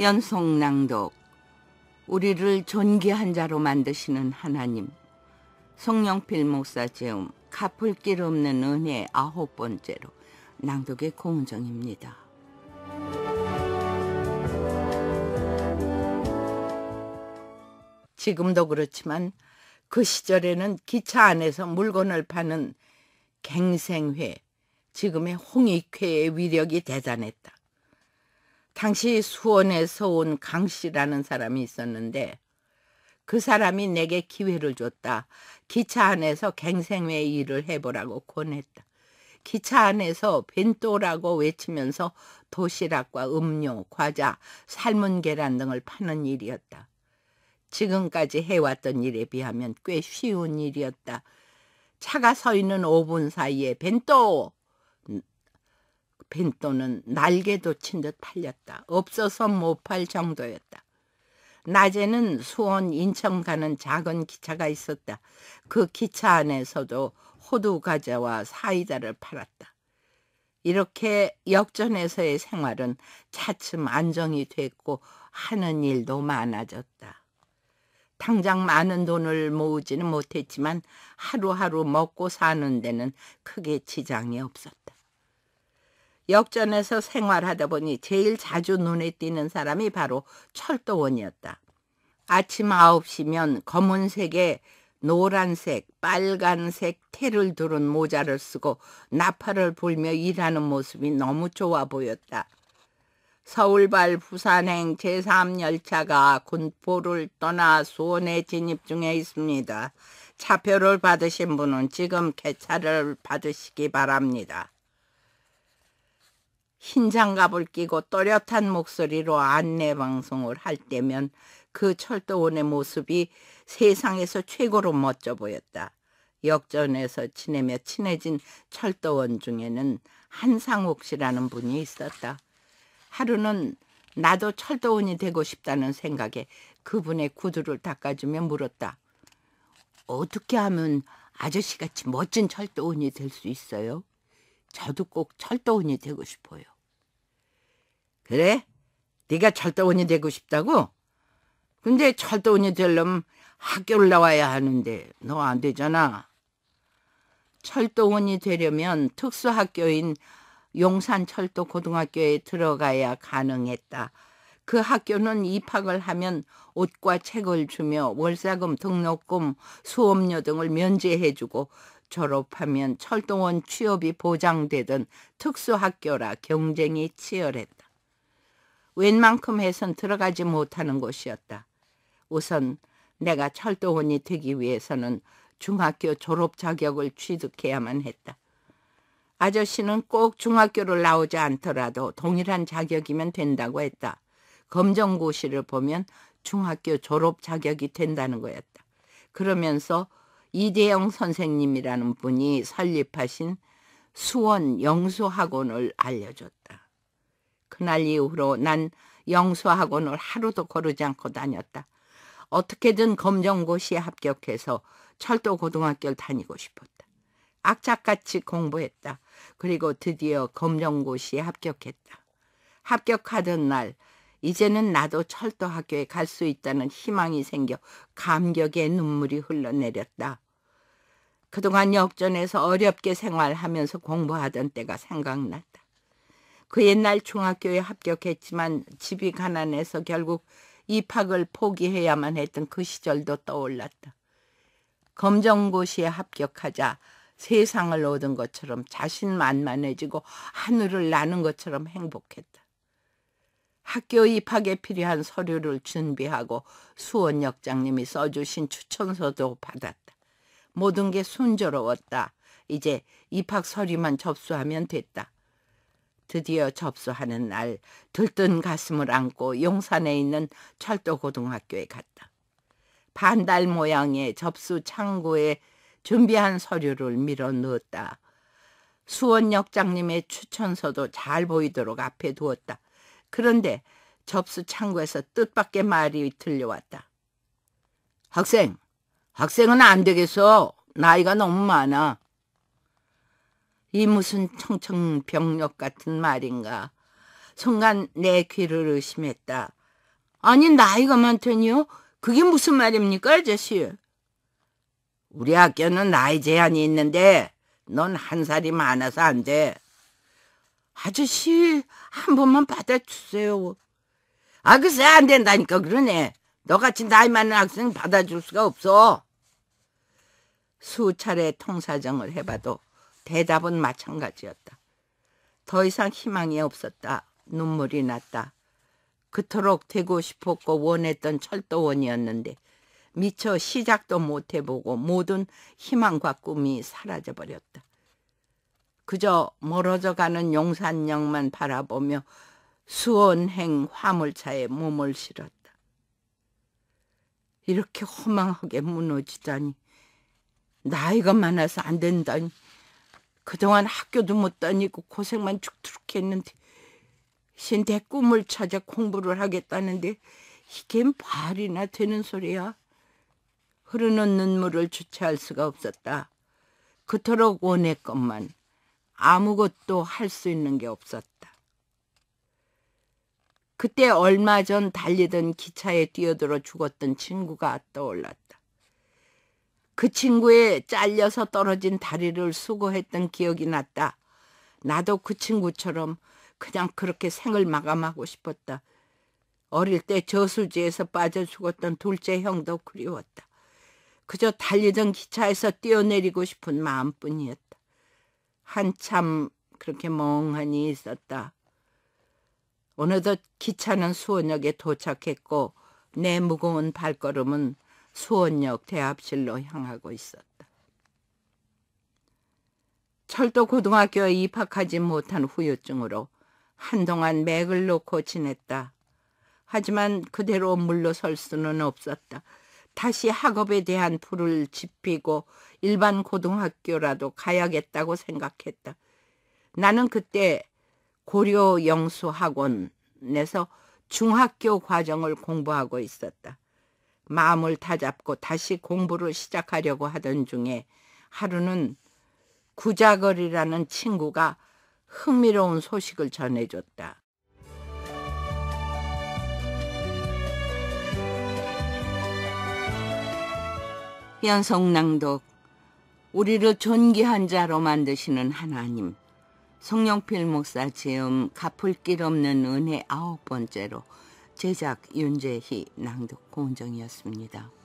연속낭독 우리를 존귀한 자로 만드시는 하나님 송영필 목사 제음 갚을 길 없는 은혜 아홉 번째로 낭독의 고은정입니다. 지금도 그렇지만 그 시절에는 기차 안에서 물건을 파는 갱생회, 지금의 홍익회의 위력이 대단했다. 당시 수원에서 온강 씨라는 사람이 있었는데 그 사람이 내게 기회를 줬다. 기차 안에서 갱생회 일을 해보라고 권했다. 기차 안에서 벤또라고 외치면서 도시락과 음료, 과자, 삶은 계란 등을 파는 일이었다. 지금까지 해왔던 일에 비하면 꽤 쉬운 일이었다. 차가 서 있는 5분 사이에 벤또 빈돈은 날개도 친 듯 팔렸다. 없어서 못 팔 정도였다. 낮에는 수원 인천 가는 작은 기차가 있었다. 그 기차 안에서도 호두 과자와 사이다를 팔았다. 이렇게 역전에서의 생활은 차츰 안정이 됐고 하는 일도 많아졌다. 당장 많은 돈을 모으지는 못했지만 하루하루 먹고 사는 데는 크게 지장이 없었다. 역전에서 생활하다 보니 제일 자주 눈에 띄는 사람이 바로 철도원이었다. 아침 9시면 검은색에 노란색, 빨간색 테를 두른 모자를 쓰고 나팔을 불며 일하는 모습이 너무 좋아 보였다. 서울발 부산행 제3열차가 군포를 떠나 수원에 진입 중에 있습니다. 차표를 받으신 분은 지금 개차를 받으시기 바랍니다. 흰 장갑을 끼고 또렷한 목소리로 안내 방송을 할 때면 그 철도원의 모습이 세상에서 최고로 멋져 보였다. 역전에서 지내며 친해진 철도원 중에는 한상옥 씨라는 분이 있었다. 하루는 나도 철도원이 되고 싶다는 생각에 그분의 구두를 닦아주며 물었다. 어떻게 하면 아저씨같이 멋진 철도원이 될 수 있어요? 저도 꼭 철도원이 되고 싶어요. 그래? 네가 철도원이 되고 싶다고? 근데 철도원이 되려면 학교를 나와야 하는데 너 안 되잖아. 철도원이 되려면 특수학교인 용산철도고등학교에 들어가야 가능했다. 그 학교는 입학을 하면 옷과 책을 주며 월사금, 등록금, 수업료 등을 면제해주고 졸업하면 철도원 취업이 보장되던 특수학교라 경쟁이 치열했다. 웬만큼 해선 들어가지 못하는 곳이었다. 우선 내가 철도원이 되기 위해서는 중학교 졸업 자격을 취득해야만 했다. 아저씨는 꼭 중학교를 나오지 않더라도 동일한 자격이면 된다고 했다. 검정고시를 보면 중학교 졸업 자격이 된다는 거였다. 그러면서 이대영 선생님이라는 분이 설립하신 수원 영수학원을 알려줬다. 그날 이후로 난 영수학원을 하루도 거르지 않고 다녔다. 어떻게든 검정고시에 합격해서 철도고등학교를 다니고 싶었다. 악착같이 공부했다. 그리고 드디어 검정고시에 합격했다. 합격하던 날 이제는 나도 철도학교에 갈 수 있다는 희망이 생겨 감격의 눈물이 흘러내렸다. 그동안 역전에서 어렵게 생활하면서 공부하던 때가 생각났다. 그 옛날 중학교에 합격했지만 집이 가난해서 결국 입학을 포기해야만 했던 그 시절도 떠올랐다. 검정고시에 합격하자 세상을 얻은 것처럼 자신만만해지고 하늘을 나는 것처럼 행복했다. 학교 입학에 필요한 서류를 준비하고 수원역장님이 써주신 추천서도 받았다. 모든 게 순조로웠다. 이제 입학 서류만 접수하면 됐다. 드디어 접수하는 날 들뜬 가슴을 안고 용산에 있는 철도고등학교에 갔다. 반달 모양의 접수 창고에 준비한 서류를 밀어 넣었다. 수원역장님의 추천서도 잘 보이도록 앞에 두었다. 그런데 접수 창고에서 뜻밖의 말이 들려왔다. 학생, 학생은 안 되겠어. 나이가 너무 많아. 이 무슨 청청병력 같은 말인가. 순간 내 귀를 의심했다. 아니 나이가 많더니요? 그게 무슨 말입니까 아저씨? 우리 학교는 나이 제한이 있는데 넌 한 살이 많아서 안 돼. 아저씨 한 번만 받아주세요. 아 글쎄 안 된다니까 그러네. 너같이 나이 많은 학생 받아줄 수가 없어. 수차례 통사정을 해봐도 대답은 마찬가지였다. 더 이상 희망이 없었다. 눈물이 났다. 그토록 되고 싶었고 원했던 철도원이었는데 미처 시작도 못해보고 모든 희망과 꿈이 사라져버렸다. 그저 멀어져가는 용산역만 바라보며 수원행 화물차에 몸을 실었다. 이렇게 허망하게 무너지다니 나이가 많아서 안 된다니 그동안 학교도 못 다니고 고생만 죽도록 했는데 신대 꿈을 찾아 공부를 하겠다는데 이게 말이나 되는 소리야. 흐르는 눈물을 주체할 수가 없었다. 그토록 원했건만 아무것도 할 수 있는 게 없었다. 그때 얼마 전 달리던 기차에 뛰어들어 죽었던 친구가 떠올랐다. 그 친구의 잘려서 떨어진 다리를 수고했던 기억이 났다. 나도 그 친구처럼 그냥 그렇게 생을 마감하고 싶었다. 어릴 때 저수지에서 빠져 죽었던 둘째 형도 그리웠다. 그저 달리던 기차에서 뛰어내리고 싶은 마음뿐이었다. 한참 그렇게 멍하니 있었다. 어느덧 기차는 수원역에 도착했고 내 무거운 발걸음은 수원역 대합실로 향하고 있었다. 철도 고등학교에 입학하지 못한 후유증으로 한동안 맥을 놓고 지냈다. 하지만 그대로 물러설 수는 없었다. 다시 학업에 대한 불을 지피고 일반 고등학교라도 가야겠다고 생각했다. 나는 그때 고려 영수학원에서 중학교 과정을 공부하고 있었다. 마음을 다잡고 다시 공부를 시작하려고 하던 중에 하루는 구자걸이라는 친구가 흥미로운 소식을 전해줬다. 연성낭독 우리를 존귀한 자로 만드시는 하나님 성령필 목사 제음 갚을 길 없는 은혜 아홉 번째로 제작 윤재희 낭독 공정이었습니다